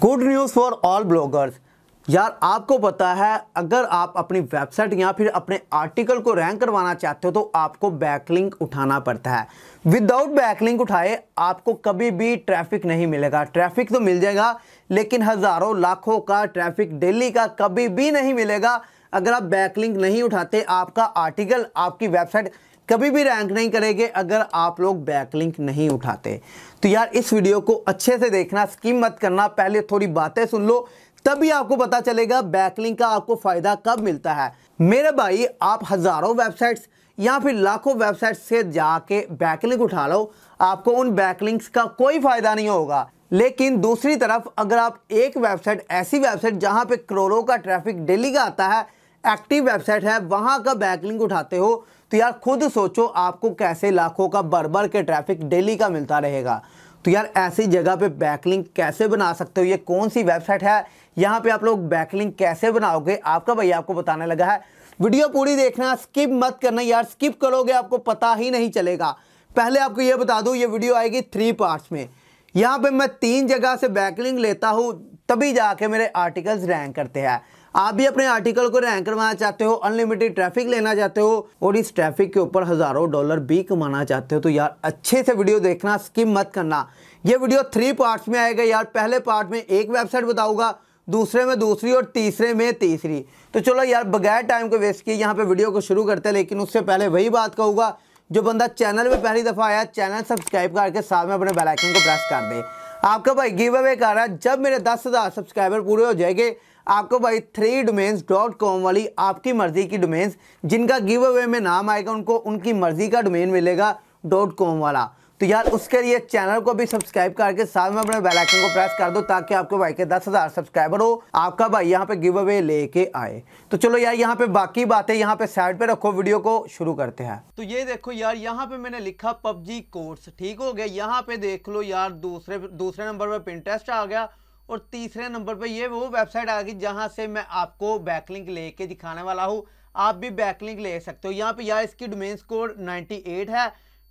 good news for all bloggers यार आपको पता है अगर आप अपनी वेबसाइट या फिर अपने आर्टिकल को रैंक करवाना चाहते हो तो आपको बैकलिंक उठाना पड़ता है विदाउट बैकलिंक उठाए आपको कभी भी ट्रैफिक नहीं मिलेगा ट्रैफिक तो मिल जाएगा लेकिन हज़ारों लाखों का ट्रैफिक डेली का कभी भी नहीं मिलेगा अगर आप बैकलिंक नहीं उठाते आपका आर्टिकल आपकी वेबसाइट कभी भी रैंक नहीं करेंगे अगर आप लोग बैकलिंक नहीं उठाते तो यार इस वीडियो को अच्छे से देखना स्कीम मत करना पहले थोड़ी बातें सुन लो तभी आपको पता चलेगा बैकलिंक का आपको फ़ायदा कब मिलता है मेरे भाई आप हज़ारों वेबसाइट्स या फिर लाखों वेबसाइट से जाके बैकलिंक उठा लो आपको उन बैकलिंक्स का कोई फ़ायदा नहीं होगा लेकिन दूसरी तरफ अगर आप एक वेबसाइट ऐसी वेबसाइट जहां पे करोड़ों का ट्रैफिक डेली का आता है एक्टिव वेबसाइट है वहां का बैकलिंक उठाते हो तो यार खुद सोचो आपको कैसे लाखों का बरबर के ट्रैफिक डेली का मिलता रहेगा तो यार ऐसी जगह पे बैकलिंग कैसे बना सकते हो ये कौन सी वेबसाइट है यहाँ पे आप लोग बैकलिंग कैसे बनाओगे आपका भैया आपको बताने लगा है वीडियो पूरी देखना स्किप मत करना यार स्किप करोगे आपको पता ही नहीं चलेगा पहले आपको ये बता दूँ ये वीडियो आएगी थ्री पार्ट्स में यहाँ पर मैं तीन जगह से बैकलिंग लेता हूँ तभी जाके मेरे आर्टिकल्स रैंक करते हैं आप भी अपने आर्टिकल को रैंक करवाना चाहते हो अनलिमिटेड ट्रैफिक लेना चाहते हो और इस ट्रैफिक के ऊपर हज़ारों डॉलर भी कमाना चाहते हो तो यार अच्छे से वीडियो देखना स्किप मत करना ये वीडियो थ्री पार्ट्स में आएगा यार पहले पार्ट में एक वेबसाइट बताऊंगा दूसरे में दूसरी और तीसरे में तीसरी तो चलो यार बगैर टाइम को वेस्ट किए यहाँ पर वीडियो को शुरू करते हैं लेकिन उससे पहले वही बात कहूँगा जो बंदा चैनल में पहली दफ़ा आया चैनल सब्सक्राइब करके साथ में अपने बेलाइकन को प्रेस कर दे आपका भाई गिव अवे कर रहा है जब मेरे दस हज़ार सब्सक्राइबर पूरे हो जाएंगे आपको भाई थ्री डोमेन्स डॉट कॉम वाली आपकी मर्ज़ी की डोमेन्स जिनका गिव अवे में नाम आएगा उनको उनकी मर्ज़ी का डोमेन मिलेगा डॉट कॉम वाला तो यार उसके लिए चैनल को भी सब्सक्राइब करके साथ में अपने बेल आइकन को प्रेस कर दो ताकि आपके भाई के दस हज़ार सब्सक्राइबर हो आपका भाई यहाँ पे गिव अवे लेके आए तो चलो यार यहाँ पे बाकी बातें यहाँ पे साइड पे रखो वीडियो को शुरू करते हैं तो ये देखो यार यहाँ पे मैंने लिखा पबजी कोर्स ठीक हो गया यहाँ पे देख लो यार दूसरे दूसरे नंबर पर पिंटेस्ट आ गया और तीसरे नंबर पर ये वो वेबसाइट आ गई जहाँ से मैं आपको बैकलिंक कर दिखाने वाला हूँ आप भी बैकलिंक ले सकते हो यहाँ पे यार इसकी डोमेन स्कोर 98 है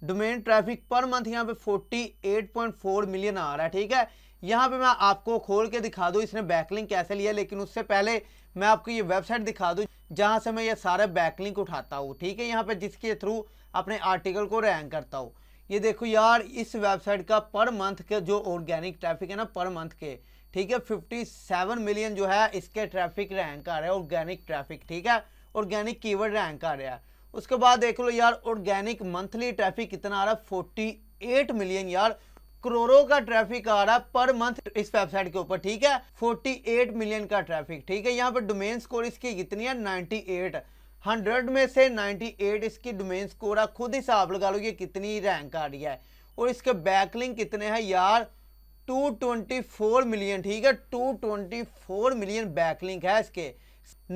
डोमेन ट्रैफिक पर मंथ यहाँ पे 48.4 मिलियन आ रहा है ठीक है यहाँ पे मैं आपको खोल के दिखा दूँ इसने बैकलिंक कैसे लिया लेकिन उससे पहले मैं आपको ये वेबसाइट दिखा दूँ जहाँ से मैं ये सारा बैकलिंक उठाता हूँ ठीक है यहाँ पर जिसके थ्रू अपने आर्टिकल को रैंक करता हूँ ये देखो यार इस वेबसाइट का पर मंथ के जो ऑर्गेनिक ट्रैफिक है ना पर मंथ के ठीक है 57 मिलियन जो है इसके ट्रैफिक रैंक आ रहा है ऑर्गेनिक ट्रैफिक ठीक है ऑर्गेनिक कीवर्ड रैंक आ रहा है उसके बाद देख लो यार ऑर्गेनिक मंथली ट्रैफिक कितना आ रहा है फोर्टी मिलियन यार करोड़ों का ट्रैफिक आ रहा है पर मंथ इस वेबसाइट के ऊपर ठीक है 48 मिलियन का ट्रैफिक ठीक है यहाँ पर डोमेन स्कोर इसकी कितनी है 98 100 में से 98 इसकी डोमेन स्कोर है खुद हिसाब लगा लो ये कितनी रैंक आ रही है और इसके बैकलिंग कितने हैं यार 224 मिलियन ठीक है 224 मिलियन बैकलिंक है इसके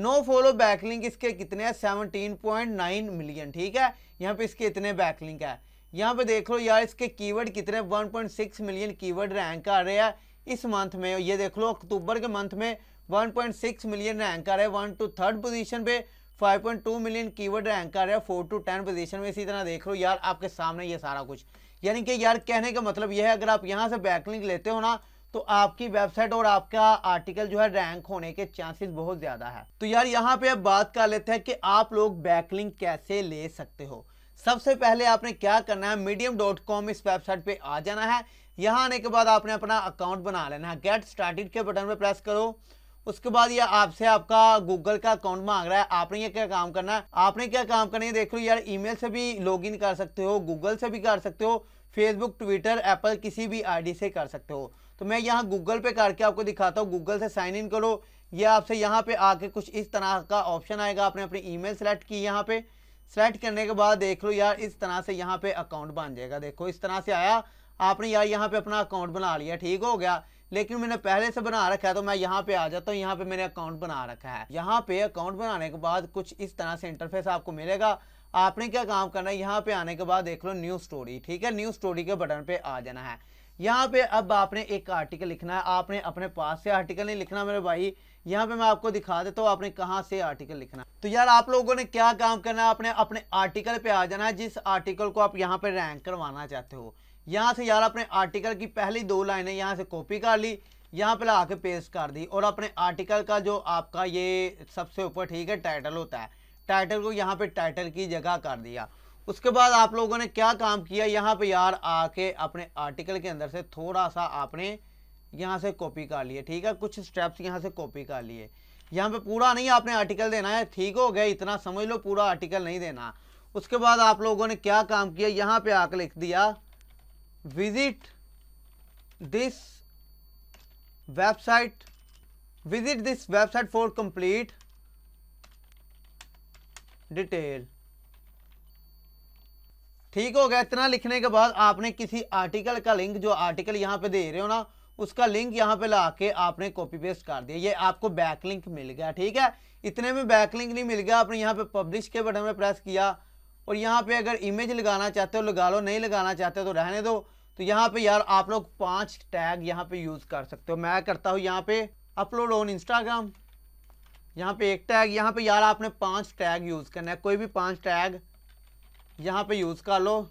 नो फॉलो बैकलिंक इसके कितने हैं 17.9 मिलियन ठीक है यहाँ पे इसके इतने बैकलिंक है यहाँ पे देख लो यार इसके कीवर्ड कितने 1.6 मिलियन कीवर्ड रैंक आ रहे हैं इस मंथ में ये देख लो अक्टूबर के मंथ में 1.6 मिलियन रैंक आ रहे हैं वन टू थर्ड पोजिशन पे 5.2 मिलियन कीवर्ड रैंक कर रहा है फोर टू टेन पोजीशन में इसी तरह देख लो यार आपके सामने ये सारा कुछ यानी कि यार कहने का मतलब यह है अगर आप यहाँ से बैकलिंक लेते हो ना तो आपकी वेबसाइट और आपका आर्टिकल जो है रैंक होने के चांसेस बहुत ज़्यादा है तो यार यहाँ पे अब बात कर लेते हैं कि आप लोग बैकलिंक कैसे ले सकते हो सबसे पहले आपने क्या करना है मीडियम डॉट कॉम इस वेबसाइट पे आ जाना है यहाँ आने के बाद आपने अपना अकाउंट बना लेना है गेट स्टार्टेड के बटन पर प्रेस करो उसके बाद ये आपसे आपका गूगल का अकाउंट मांग रहा है आपने ये क्या काम करना है आपने क्या काम करना है देख लो यार ईमेल से भी लॉगिन कर सकते हो गूगल से भी कर सकते हो फेसबुक ट्विटर एप्पल किसी भी आईडी से कर सकते हो तो मैं यहाँ गूगल पे करके आपको दिखाता हूँ गूगल से साइन इन करो ये आपसे यहाँ पे आके कुछ इस तरह का ऑप्शन आएगा आपने अपनी ईमेल सेलेक्ट की यहाँ पे सेलेक्ट करने के बाद देख लो यार इस तरह से यहाँ पे अकाउंट बन जाएगा देखो इस तरह से आया आपने यार यहाँ पे अपना अकाउंट बना लिया ठीक हो गया लेकिन मैंने पहले से बना रखा है तो मैं यहाँ पे आ जाता हूँ यहाँ पे मैंने अकाउंट बना रखा है यहाँ पे अकाउंट बनाने के बाद कुछ इस तरह से इंटरफेस आपको मिलेगा आपने क्या काम करना है यहाँ पे आने के बाद देख लो न्यू स्टोरी ठीक है न्यू स्टोरी के बटन पे आ जाना है यहाँ पे अब आपने एक आर्टिकल लिखना है आपने अपने पास से आर्टिकल नहीं लिखना मेरे भाई यहाँ पे मैं आपको दिखा देता हूँ आपने कहाँ से आर्टिकल लिखना तो यार आप लोगों ने क्या काम करना है आपने अपने आर्टिकल पे आ जाना है जिस आर्टिकल को आप यहाँ पे रैंक करवाना चाहते हो यहाँ से यार अपने आर्टिकल की पहली दो लाइनें यहाँ से कॉपी कर ली यहाँ पे ला के पेस्ट कर दी और अपने आर्टिकल का जो आपका ये सबसे ऊपर ठीक है टाइटल होता है टाइटल को यहाँ पे टाइटल की जगह कर दिया उसके बाद आप लोगों ने क्या काम किया यहाँ पे यार आके अपने आर्टिकल के अंदर से थोड़ा सा आपने यहाँ से कॉपी कर लिए ठीक है कुछ स्टेप्स यहाँ से कॉपी कर लिए यहाँ पे पूरा नहीं आपने आर्टिकल देना है ठीक हो गया इतना समझ लो पूरा आर्टिकल नहीं देना उसके बाद आप लोगों ने क्या काम किया यहाँ पे आके लिख दिया visit this website visit this website for complete detail ठीक हो गया इतना लिखने के बाद आपने किसी आर्टिकल का लिंक जो आर्टिकल यहां पे दे रहे हो ना उसका लिंक यहां पे ला के आपने कॉपी पेस्ट कर दिया ये आपको बैक लिंक मिल गया ठीक है इतने में बैक लिंक नहीं मिल गया आपने यहां पे पब्लिश के बटन में प्रेस किया और यहां पे अगर इमेज लगाना चाहते हो लगा लो नहीं लगाना चाहते हो तो रहने दो तो यहाँ पे यार आप लोग पांच टैग यहाँ पे यूज़ कर सकते हो मैं करता हूँ यहाँ पे अपलोड ऑन इंस्टाग्राम यहाँ पे एक टैग यहाँ पे यार आपने पांच टैग यूज़ करना है कोई भी पांच टैग यहाँ पे यूज़ कर लो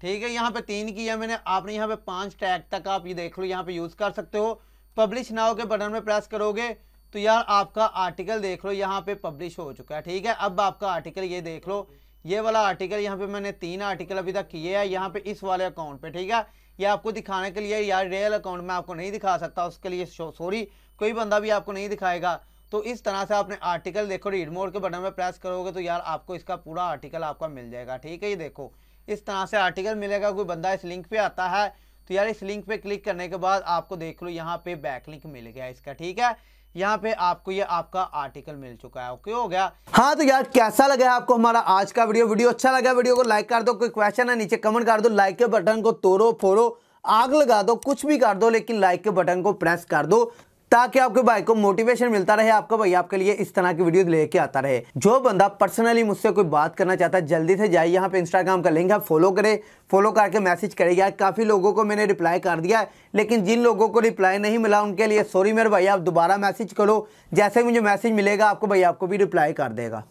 ठीक है यहाँ पे तीन किया मैंने आपने यहाँ पे पांच टैग तक आप ये देख लो यहाँ पे यूज़ कर सकते हो पब्लिश नाव के बटन में प्रेस करोगे तो यार आपका आर्टिकल देख लो यहाँ पे पब्लिश हो चुका है ठीक है अब आपका आर्टिकल ये देख लो ये वाला आर्टिकल यहाँ पे मैंने तीन आर्टिकल अभी तक किए हैं यहाँ पे इस वाले अकाउंट पे ठीक है ये आपको दिखाने के लिए यार रियल अकाउंट में आपको नहीं दिखा सकता उसके लिए सॉरी कोई बंदा भी आपको नहीं दिखाएगा तो इस तरह से आपने आर्टिकल देखो रीड मोड के बटन में प्रेस करोगे तो यार आपको इसका पूरा आर्टिकल आपका मिल जाएगा ठीक है ये देखो इस तरह से आर्टिकल मिलेगा कोई बंदा इस लिंक पे आता है तो यार इस लिंक पे क्लिक करने के बाद आपको देख लो यहाँ पे बैक लिंक मिल गया इसका ठीक है यहाँ पे आपको ये आपका आर्टिकल मिल चुका है ओके हो गया हाँ तो यार कैसा लगा आपको हमारा आज का वीडियो वीडियो अच्छा लगा वीडियो को लाइक कर दो कोई क्वेश्चन है नीचे कमेंट कर दो लाइक के बटन को तोड़ो फोड़ो आग लगा दो कुछ भी कर दो लेकिन लाइक के बटन को प्रेस कर दो ताकि आपके भाई को मोटिवेशन मिलता रहे आपका भाई आपके लिए इस तरह की वीडियो लेके आता रहे जो बंदा पर्सनली मुझसे कोई बात करना चाहता है जल्दी से जाइए यहाँ पे इंस्टाग्राम का लिंक है फॉलो करें फॉलो करके मैसेज करेगा काफ़ी लोगों को मैंने रिप्लाई कर दिया है लेकिन जिन लोगों को रिप्लाई नहीं मिला उनके लिए सॉरी मेरे भाई आप दोबारा मैसेज करो जैसे मुझे मैसेज मिलेगा आपको भाई आपको भी रिप्लाई कर देगा